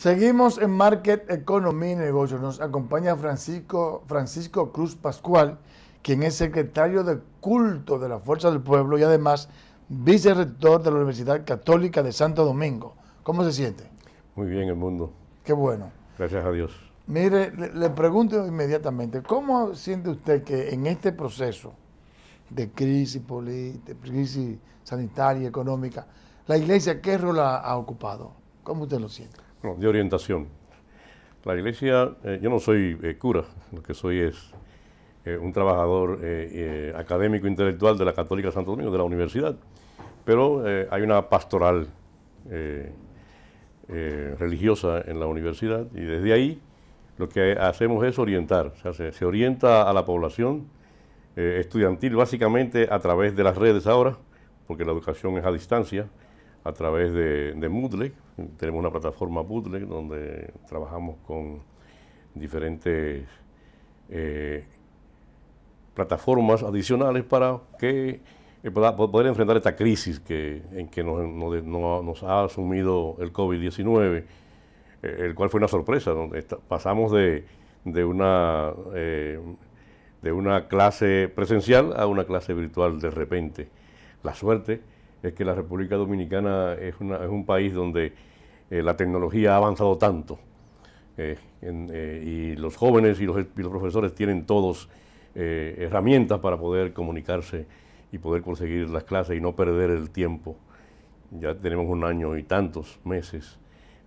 Seguimos en Market Economy y Negocios. Nos acompaña Francisco, Francisco Cruz Pascual, quien es secretario de culto de la Fuerza del Pueblo y además vicerrector de la Universidad Católica de Santo Domingo. ¿Cómo se siente? Muy bien, el mundo. Qué bueno. Gracias a Dios. Mire, le, pregunto inmediatamente, ¿cómo siente usted que en este proceso de crisis, política, crisis sanitaria y económica, la iglesia qué rol ha ocupado? ¿Cómo usted lo siente? de orientación. La iglesia, eh, yo no soy eh, cura, lo que soy es eh, un trabajador académico intelectual de la Católica Santo Domingo, de la universidad, pero hay una pastoral religiosa en la universidad y desde ahí lo que hacemos es orientar, se, orienta a la población estudiantil básicamente a través de las redes ahora, porque la educación es a distancia, a través de, Moodle. Tenemos una plataforma Moodle donde trabajamos con diferentes eh, plataformas adicionales para que eh, poder enfrentar esta crisis que, en que nos, ha asumido el COVID-19, eh, el cual fue una sorpresa. pasamos de, una, de una clase presencial a una clase virtual de repente. La suerte es que la República Dominicana es, un país donde eh, la tecnología ha avanzado tanto eh, eh, y los jóvenes y los, profesores tienen todos herramientas para poder comunicarse y poder conseguir las clases y no perder el tiempo. Ya tenemos un año y tantos meses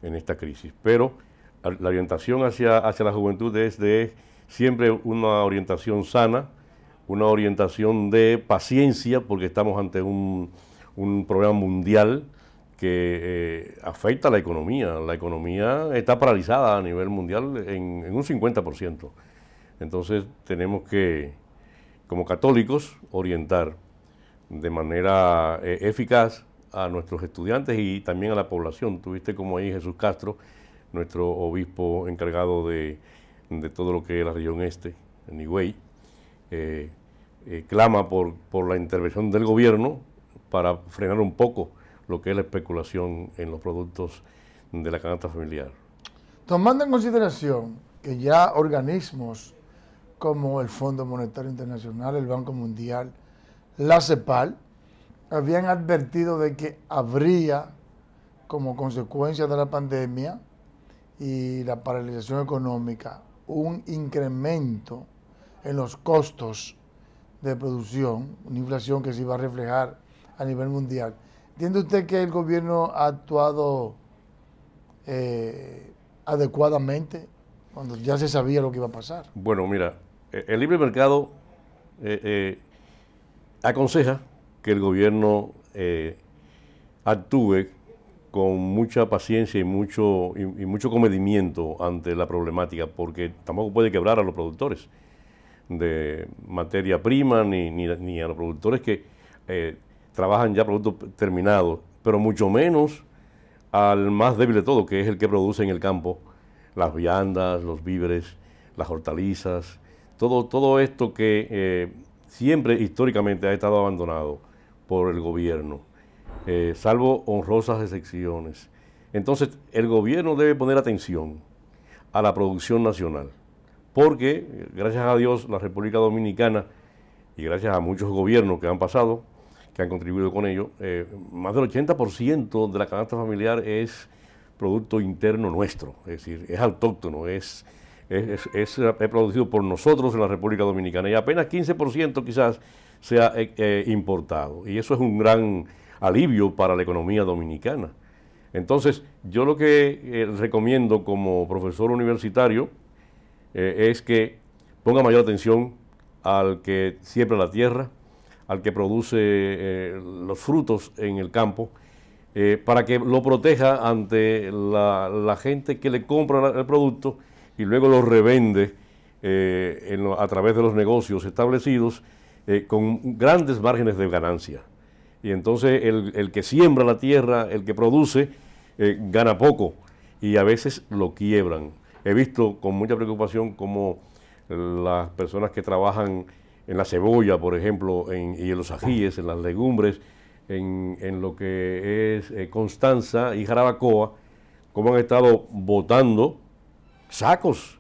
en esta crisis, pero la orientación hacia, hacia la juventud es siempre una orientación sana, una orientación de paciencia, porque estamos ante un, un problema mundial que eh, afecta a la economía. La economía está paralizada a nivel mundial en, un 50%. Entonces tenemos que, como católicos, orientar de manera eh, eficaz a nuestros estudiantes y también a la población. Tuviste como ahí Jesús Castro, nuestro obispo encargado de, todo lo que es la región este, en Higüey, eh, clama por, por la intervención del gobierno para frenar un poco lo que es la especulación en los productos de la canasta familiar. Tomando en consideración que ya organismos como el Fondo Monetario Internacional, el Banco Mundial, la CEPAL, habían advertido de que habría, como consecuencia de la pandemia y la paralización económica, un incremento en los costos de producción, una inflación que se iba a reflejar a nivel mundial. ¿Entiende usted que el gobierno ha actuado eh, adecuadamente cuando ya se sabía lo que iba a pasar? Bueno, mira, e, el libre mercado eh, eh, aconseja que el gobierno actúe con mucha paciencia y mucho, y, mucho comedimiento ante la problemática, porque tampoco puede quebrar a los productores de materia prima ni, ni a los productores que trabajan ya productos terminados, pero mucho menos al más débil de todo, que es el que produce en el campo las viandas, los víveres, las hortalizas, todo, todo esto que eh, siempre históricamente ha estado abandonado por el gobierno, eh, salvo honrosas excepciones. Entonces, el gobierno debe poner atención a la producción nacional, porque eh, gracias a Dios la República Dominicana y gracias a muchos gobiernos que han pasado, que han contribuido con ello. Eh, más del 80% de la canasta familiar es producto interno nuestro, es decir, es autóctono, es, es, producido por nosotros en la República Dominicana y apenas 15% quizás sea eh, eh, importado. Y eso es un gran alivio para la economía dominicana. Entonces, yo lo que recomiendo como profesor universitario es que ponga mayor atención al que siembra la tierra, al que produce eh, los frutos en el campo, eh, para que lo proteja ante la, gente que le compra el producto y luego lo revende eh, a través de los negocios establecidos con grandes márgenes de ganancia. Y entonces el, el que siembra la tierra, el que produce, gana poco y a veces lo quiebran. He visto con mucha preocupación cómo las personas que trabajan en la cebolla, por ejemplo, y en los ajíes, en las legumbres, en, lo que es eh, Constanza y Jarabacoa, cómo han estado botando sacos,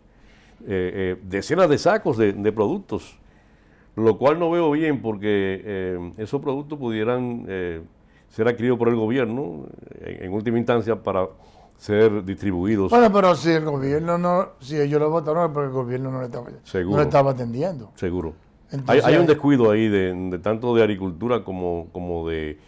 eh, eh, decenas de sacos de, productos, lo cual no veo bien porque esos productos pudieran ser adquiridos por el gobierno, en, última instancia, para ser distribuidos. Bueno, pero si el gobierno no, si ellos lo votaron, porque el gobierno no estaba, No estaba atendiendo. Seguro hay, un descuido ahí de, tanto de agricultura como, como de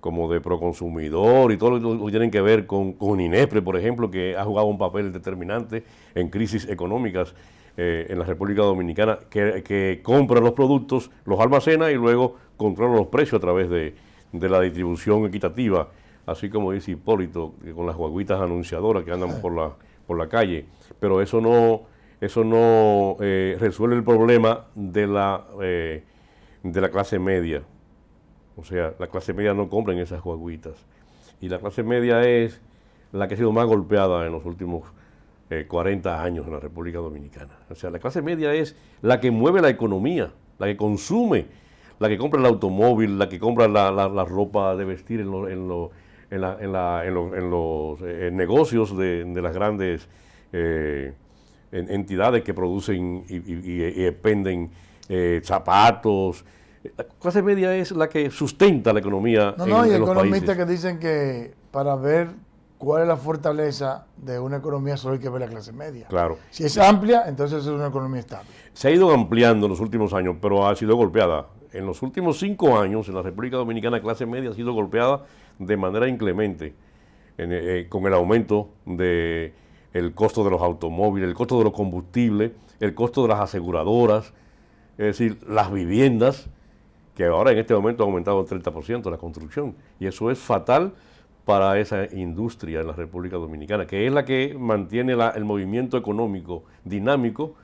como de proconsumidor y todo lo que tienen que ver con, con por ejemplo, que ha jugado un papel determinante en crisis económicas eh, en la República Dominicana, que, compra los productos, los almacena y luego controla los precios a través de, de la distribución equitativa, así como dice Hipólito, con las guaguitas anunciadoras que andan por la, por la calle. Pero eso no eso no eh, resuelve el problema de la, eh, de la clase media. O sea, la clase media no compra en esas guaguitas. Y la clase media es la que ha sido más golpeada en los últimos 40 eh, años en la República Dominicana. O sea, la clase media es la que mueve la economía, la que consume, la que compra el automóvil, la que compra la, ropa de vestir en, en, en, los negocios de, las grandes entidades que producen y, y, expenden eh, zapatos. La clase media es la que sustenta la economía. No, no, hay economistas que dicen que para ver cuál es la fortaleza de una economía solo hay que ver la clase media. Claro. Si es amplia, entonces es una economía estable. Se ha ido ampliando en los últimos años, pero ha sido golpeada. En los últimos cinco años, en la República Dominicana, la clase media ha sido golpeada de manera inclemente, eh, con el aumento de el costo de los automóviles, el costo de los combustibles, el costo de las aseguradoras, es decir, las viviendas, que ahora en este momento ha aumentado un 30% la construcción, y eso es fatal para esa industria en la República Dominicana, que es la que mantiene el movimiento económico dinámico.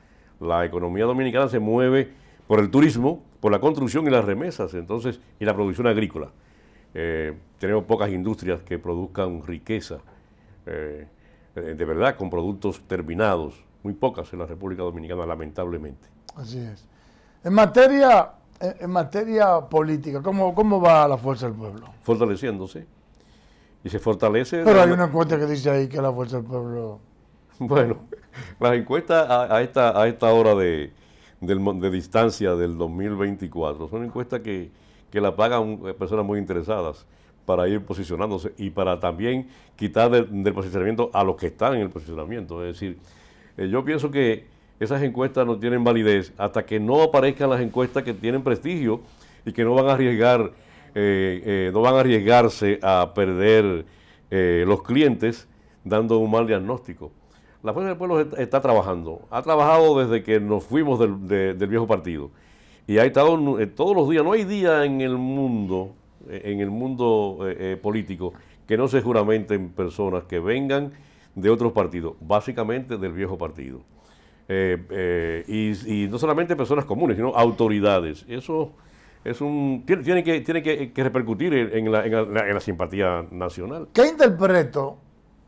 La economía dominicana se mueve por el turismo, por la construcción y las remesas, entonces, y la producción agrícola. Eh, tenemos pocas industrias que produzcan riqueza. Eh, eh, de verdad con productos terminados, muy pocas en la República Dominicana, lamentablemente. Así es. En materia, en materia política, ¿cómo, ¿cómo va la fuerza del pueblo? Fortaleciéndose. Y se fortalece. Pero hay una encuesta que dice ahí que la fuerza del pueblo. Bueno, las encuestas a, esta, a esta hora de, de, distancia del 2024 son encuestas que, que la pagan eh, personas muy interesadas para ir posicionándose y para también quitar del, posicionamiento a los que están en el posicionamiento. Es decir, eh, yo pienso que esas encuestas no tienen validez hasta que no aparezcan las encuestas que tienen prestigio y que no van a arriesgar, eh, eh, no van a arriesgarse a perder los clientes dando un mal diagnóstico. La Fuerza del Pueblo está trabajando, ha trabajado desde que nos fuimos del, del viejo partido y ha estado todos los días, no hay día en el mundo en el mundo eh, eh, político que no se juramenten personas que vengan de otros partidos, básicamente del viejo partido. Eh, y, no solamente personas comunes, sino autoridades. Eso es un tiene, que, tiene que, repercutir en la, simpatía nacional. ¿Qué interpreto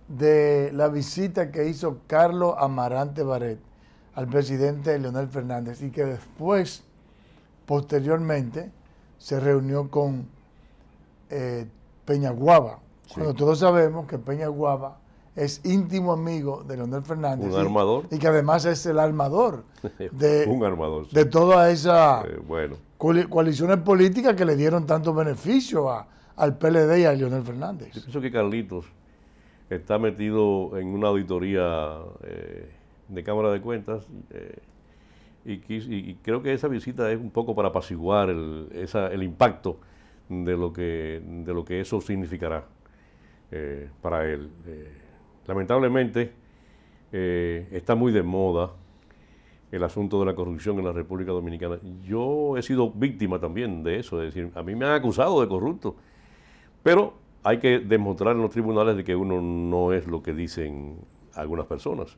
de la visita que hizo Carlos Amarante Baret al presidente Leonel Fernández y que después, posteriormente, se reunió con eh, Peñaguaba. todos sabemos que Peñaguaba es íntimo amigo de Leonel Fernández. armador. Y, que además es el armador de, Un armador, de toda esa bueno. coaliciones políticas que le dieron tanto beneficio al PLD y a Leonel Fernández. Yo pienso que Carlitos está metido en una auditoría eh, de Cámara de Cuentas eh, y, creo que esa visita es un poco para apaciguar el impacto de lo que, de lo que eso significará eh, para él. Eh, lamentablemente eh, está muy de moda el asunto de la corrupción en la República Dominicana. Yo he sido víctima también de eso, es decir, a mí me han acusado de corrupto, pero hay que demostrar en los tribunales de que uno no es lo que dicen algunas personas,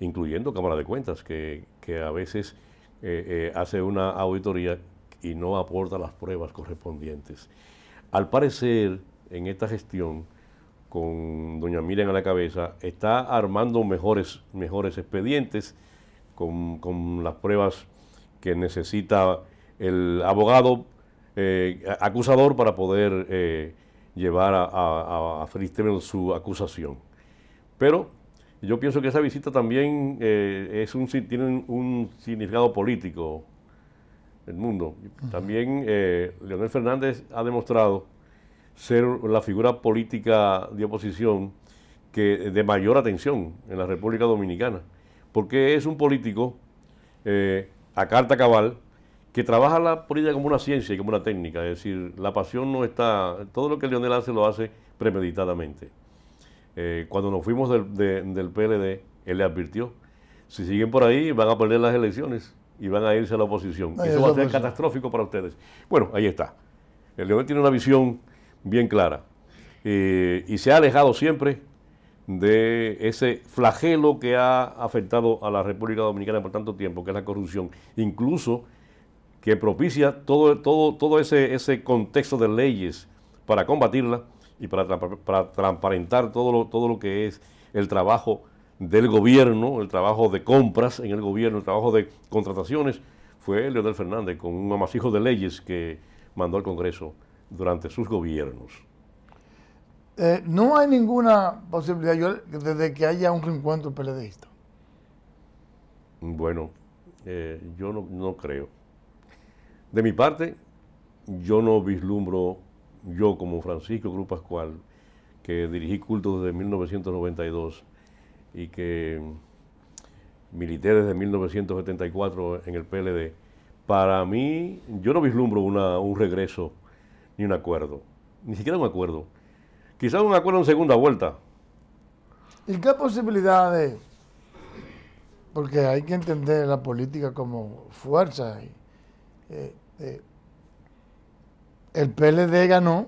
incluyendo Cámara de Cuentas, que, que a veces hace una auditoría y no aporta las pruebas correspondientes. Al parecer, en esta gestión, con doña Miriam a la cabeza, está armando mejores, mejores expedientes con, las pruebas que necesita el abogado eh, acusador para poder eh, llevar a, a, su acusación. Pero yo pienso que esa visita también eh, es un, tiene un significado político, el mundo. También eh, Leonel Fernández ha demostrado ser la figura política de oposición que de mayor atención en la República Dominicana, porque es un político eh, a carta cabal que trabaja la política como una ciencia y como una técnica, es decir, la pasión no está, todo lo que Leonel hace lo hace premeditadamente. Eh, cuando nos fuimos del, del PLD, él le advirtió, si siguen por ahí van a perder las elecciones y van a irse a la oposición. eso va a ser catastrófico para ustedes. Bueno, ahí está. El León tiene una visión bien clara eh, y se ha alejado siempre de ese flagelo que ha afectado a la República Dominicana por tanto tiempo, que es la corrupción, incluso que propicia todo, todo, todo ese, ese contexto de leyes para combatirla y para, para transparentar todo todo lo que es el trabajo del gobierno, el trabajo de compras en el gobierno, el trabajo de contrataciones, fue Leonel Fernández con un amasijo de leyes que mandó al Congreso durante sus gobiernos. Eh, no hay ninguna posibilidad desde que haya un reencuentro peledeísta. Bueno, eh, yo no, creo. De mi parte, yo no vislumbro, yo como Francisco Cruz Pascual, que dirigí culto desde 1992, y que milité desde 1974 en el PLD, para mí yo no vislumbro un regreso ni un acuerdo, ni siquiera un acuerdo. Quizás un acuerdo en segunda vuelta. ¿Y qué posibilidades? Porque hay que entender la política como fuerza. Eh, eh, el PLD ganó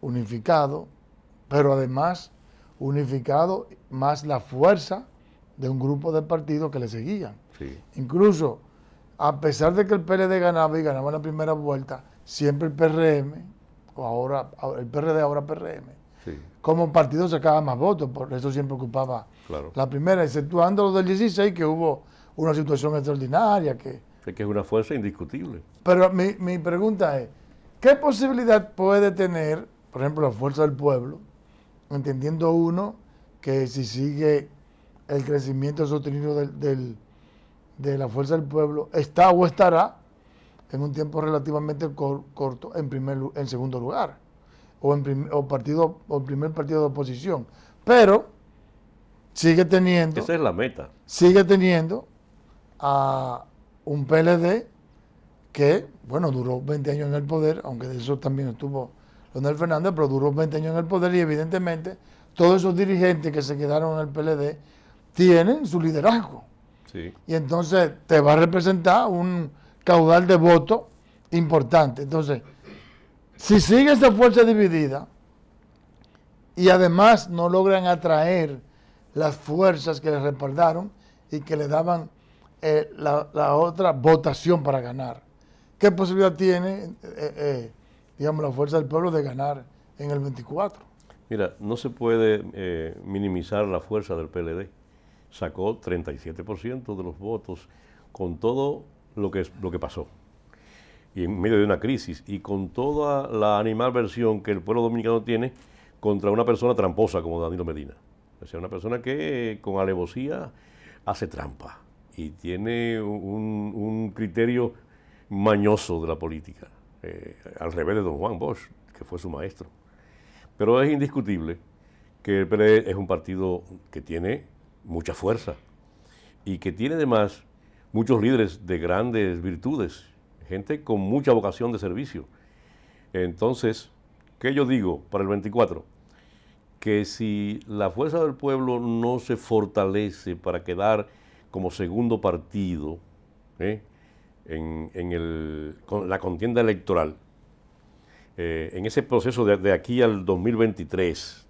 unificado, pero además unificado más la fuerza de un grupo de partidos que le seguían. Incluso, a pesar de que el PLD ganaba y ganaba la primera vuelta, siempre el PRM, o ahora el PRD, ahora PRM, como partido sacaba más votos, por eso siempre ocupaba la primera, exceptuando los del 16, que hubo una situación extraordinaria. que es que es una fuerza indiscutible. Pero mi, mi pregunta es, ¿qué posibilidad puede tener, por ejemplo, la fuerza del pueblo, entendiendo uno que si sigue el crecimiento sostenido del, del, de la fuerza del pueblo, está o estará en un tiempo relativamente corto en, primer, en segundo lugar, o en o partido, o primer partido de oposición. Pero sigue teniendo... Esa es la meta. Sigue teniendo a un PLD que, bueno, duró 20 años en el poder, aunque de eso también estuvo Leonel Fernández, produjo 20 años en el poder y evidentemente todos esos dirigentes que se quedaron en el PLD tienen su liderazgo. Y entonces te va a representar un caudal de voto importante. Entonces, si sigue esa fuerza dividida y además no logran atraer las fuerzas que le respaldaron y que le daban eh, la, otra votación para ganar, ¿qué posibilidad tiene eh, eh, digamos, la fuerza del pueblo de ganar en el 24. Mira, no se puede eh, minimizar la fuerza del PLD. Sacó 37% de los votos con todo lo que, lo que pasó. Y en medio de una crisis y con toda la animalversión que el pueblo dominicano tiene contra una persona tramposa como Danilo Medina. O sea, una persona que eh, con alevosía hace trampa y tiene un criterio mañoso de la política. Eh, al revés de don Juan Bosch, que fue su maestro. Pero es indiscutible que el PLD e es un partido que tiene mucha fuerza y que tiene además muchos líderes de grandes virtudes, gente con mucha vocación de servicio. Entonces, ¿qué yo digo para el 24? Que si la fuerza del pueblo no se fortalece para quedar como segundo partido, ¿eh? en, la contienda electoral, eh, en ese proceso de, aquí al 2023,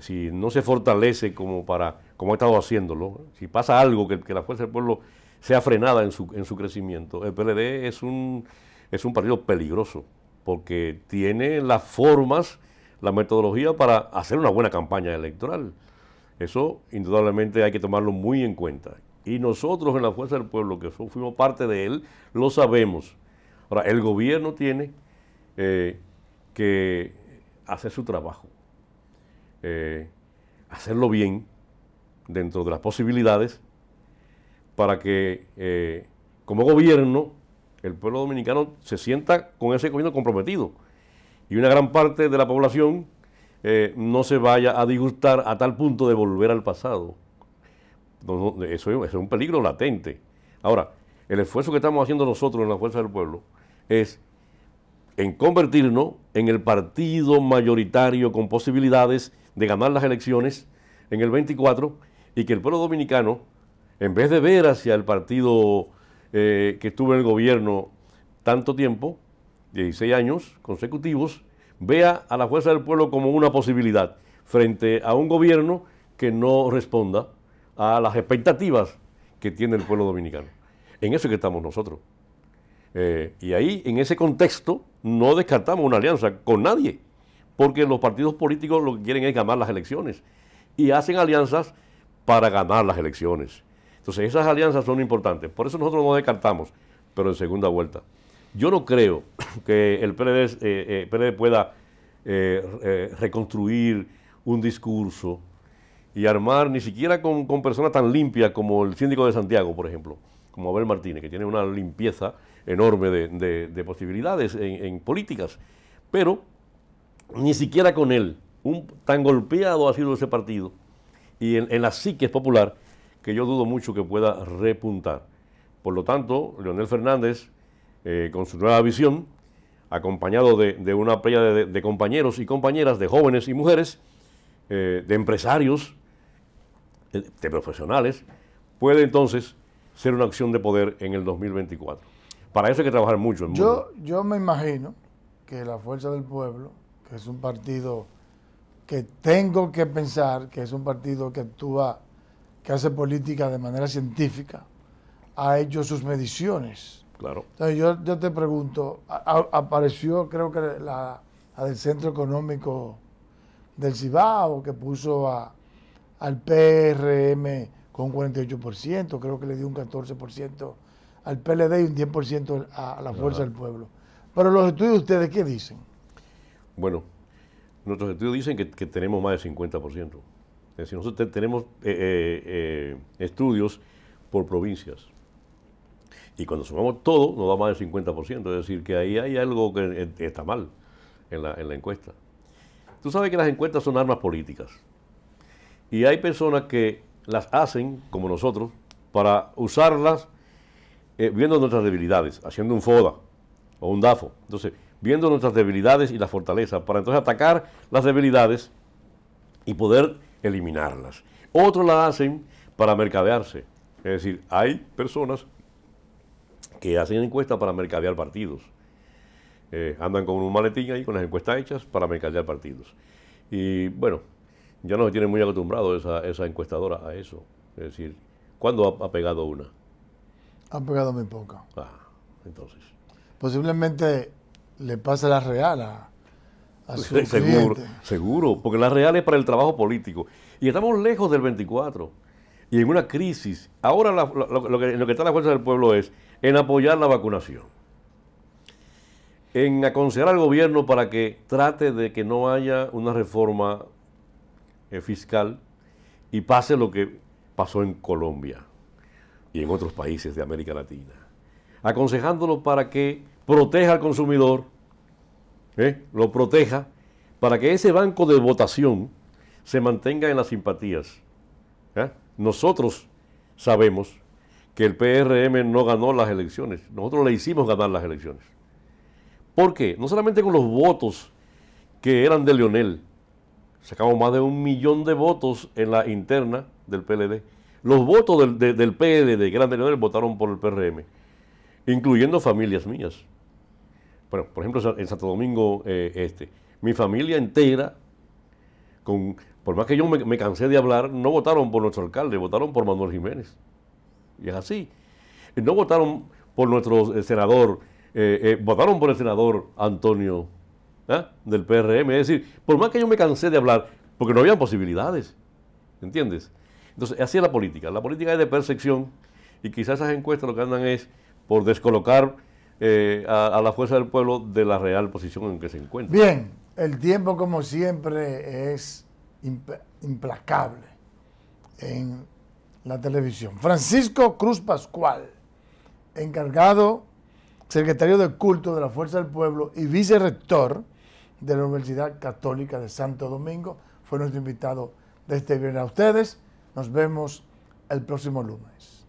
si no se fortalece como, para, como ha estado haciéndolo, si pasa algo que, que la fuerza del pueblo sea frenada en su, en su crecimiento, el PLD es un, es un partido peligroso porque tiene las formas, la metodología para hacer una buena campaña electoral. Eso indudablemente hay que tomarlo muy en cuenta. Y nosotros en la Fuerza del Pueblo, que fuimos parte de él, lo sabemos. Ahora, el gobierno tiene eh, que hacer su trabajo, eh, hacerlo bien dentro de las posibilidades para que eh, como gobierno el pueblo dominicano se sienta con ese gobierno comprometido y una gran parte de la población no se vaya a disgustar a tal punto de volver al pasado. Eso, es un peligro latente. Ahora, el esfuerzo que estamos haciendo nosotros en la Fuerza del Pueblo es en convertirnos en el partido mayoritario con posibilidades de ganar las elecciones en el 24 y que el pueblo dominicano, en vez de ver hacia el partido eh, que estuvo en el gobierno tanto tiempo, 16 años consecutivos, vea a la fuerza del pueblo como una posibilidad frente a un gobierno que no responda a las expectativas que tiene el pueblo dominicano. En eso es que estamos nosotros. Eh, y ahí, en ese contexto, no descartamos una alianza con nadie, porque los partidos políticos lo que quieren es ganar las elecciones y hacen alianzas para ganar las elecciones. Entonces, esas alianzas son importantes. Por eso nosotros no descartamos, pero en segunda vuelta. Yo no creo que el PRD eh, eh, pueda reconstruir un discurso y armar ni siquiera con, personas tan limpias como el síndico de Santiago, por ejemplo, como Abel Martínez, que tiene una limpieza enorme de, posibilidades en, políticas, pero ni siquiera con él, un, tan golpeado ha sido ese partido y en, la psique popular que yo dudo mucho que pueda repuntar. Por lo tanto, Leonel Fernández, eh, con su nueva visión, acompañado de, una playa de, compañeros y compañeras, de jóvenes y mujeres, eh, de empresarios, de profesionales, puede entonces ser una acción de poder en el 2024. Para eso hay que trabajar mucho. yo, yo me imagino que la Fuerza del Pueblo, que es un partido que tengo que pensar, que es un partido que actúa, que hace política de manera científica, ha hecho sus mediciones. Claro. Entonces yo, te pregunto, apareció creo que la, del Centro Económico del Cibao, que puso a, al PRM con un 48%, creo que le dio un 14% al PLD y un 10% a la Fuerza del Pueblo. Pero los estudios de ustedes, ¿qué dicen? Bueno, nuestros estudios dicen que, tenemos más del 50%. Es decir, nosotros tenemos eh, eh, eh, estudios por provincias. Y cuando sumamos todo, nos da más del 50%. Es decir, que ahí hay algo que está mal en la, en la encuesta. Tú sabes que las encuestas son armas políticas. Y hay personas que las hacen, como nosotros, para usarlas eh, viendo nuestras debilidades, haciendo un FODA o un DAFO. Entonces, viendo nuestras debilidades y las fortalezas, para entonces atacar las debilidades y poder eliminarlas. Otros las hacen para mercadearse. Es decir, hay personas que hacen encuestas para mercadear partidos. Eh, andan con un maletín ahí con las encuestas hechas para mercadear partidos. Y bueno, ya se tiene muy acostumbrado esa, esa encuestadora a eso. Es decir, ¿cuándo ha, pegado una? Ha pegado muy poca. Ah, entonces. Posiblemente le pase la real a, su seguro, seguro, porque la real es para el trabajo político. Y estamos lejos del 24. Y en una crisis. Ahora lo, que, en lo que está la fuerza del pueblo es en apoyar la vacunación. En aconsejar al gobierno para que trate de que no haya una reforma eh, fiscal y pase lo que pasó en Colombia y en otros países de América Latina, aconsejándolo para que proteja al consumidor, ¿eh? lo proteja, para que ese banco de votación se mantenga en las simpatías. ¿eh? Nosotros sabemos que el PRM no ganó las elecciones, nosotros le hicimos ganar las elecciones. ¿Por qué? No solamente con los votos que eran de Leonel, sacamos más de un millón de votos en la interna del PLD. Los votos del, PLD, de Gran votaron por el PRM, incluyendo familias mías. Bueno, por ejemplo, en Santo Domingo eh, Este, mi familia entera, con, por más que yo me, cansé de hablar, no votaron por nuestro alcalde, votaron por Manuel Jiménez. Y es así. No votaron por nuestro eh, senador, eh, votaron por el senador Antonio ¿Ah? del PRM. Es decir, por más que yo me cansé de hablar, porque no había posibilidades. ¿Entiendes? Entonces, así es la política. La política es de percepción y quizás esas encuestas lo que andan es por descolocar eh, a, la fuerza del pueblo de la real posición en que se encuentra. Bien, el tiempo como siempre es implacable en la televisión. Francisco Cruz Pascual, encargado, secretario de culto de la Fuerza del Pueblo y vicerrector de la Universidad Católica de Santo Domingo. Fue nuestro invitado de este viernes a ustedes. Nos vemos el próximo lunes.